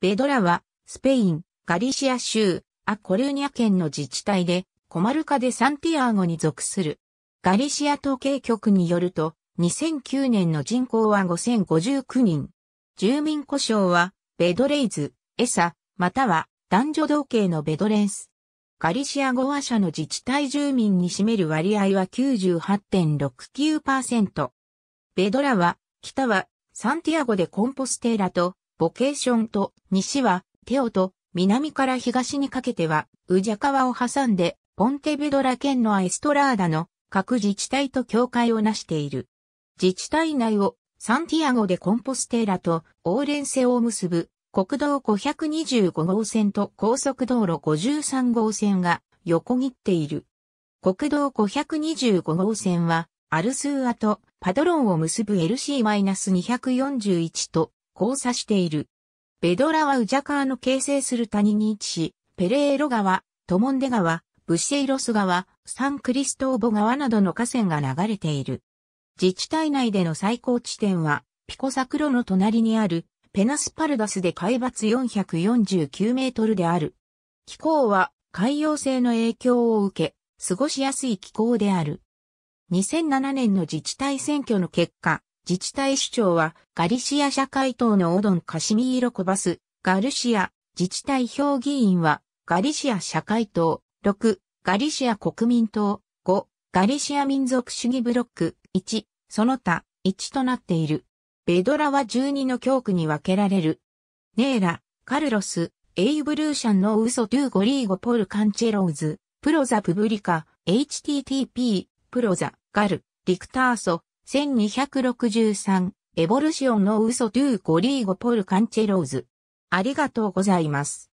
ベドラは、スペイン、ガリシア州、アコルーニャ県の自治体で、コマルカでサンティアーゴに属する。ガリシア統計局によると、2009年の人口は5059人。住民故障は、ベドレイズ、エサ、または男女同系のベドレンス。ガリシア語話者の自治体住民に占める割合は98.69%。ベドラは、北は、サンティアゴでコンポステーラと、ボケーションと西はテオと南から東にかけてはウジャカワを挟んでポンテベドラ県のアエストラーダの各自治体と境界をなしている。自治体内をサンティアゴでコンポステーラとオーレンセを結ぶ国道525号線と高速道路53号線が横切っている。国道525号線はアルスーアとパドロンを結ぶ LC-241 と交差している。ベドラはウジャカーの形成する谷に位置し、ペレーロ川、トモンデ川、ブシェイロス川、サンクリストーボ川などの河川が流れている。自治体内での最高地点は、ピコサクロの隣にある、ペナスパルダスで海抜449メートルである。気候は海洋性の影響を受け、過ごしやすい気候である。2007年の自治体選挙の結果、自治体首長はガリシア社会党のオドン・カシミーロ・コバス、ガルシア、自治体評議員はガリシア社会党、6、ガリシア国民党、5、ガリシア民族主義ブロック、1、その他、1となっている。ベドラは12の教区に分けられる。ネーラ、カルロス、エイブルーシャンのウソトゥーゴリーゴポルカンチェローズ、プロザプブリカ、http、プロザ、ガル、リクターソ、1263、エボルシオンのウソトゥーゴリーゴポルカンチェローズ。ありがとうございます。